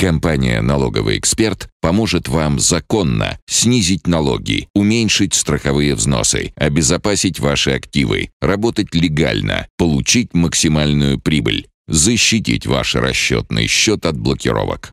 Компания «Налоговый эксперт» поможет вам законно снизить налоги, уменьшить страховые взносы, обезопасить ваши активы, работать легально, получить максимальную прибыль, защитить ваш расчетный счет от блокировок.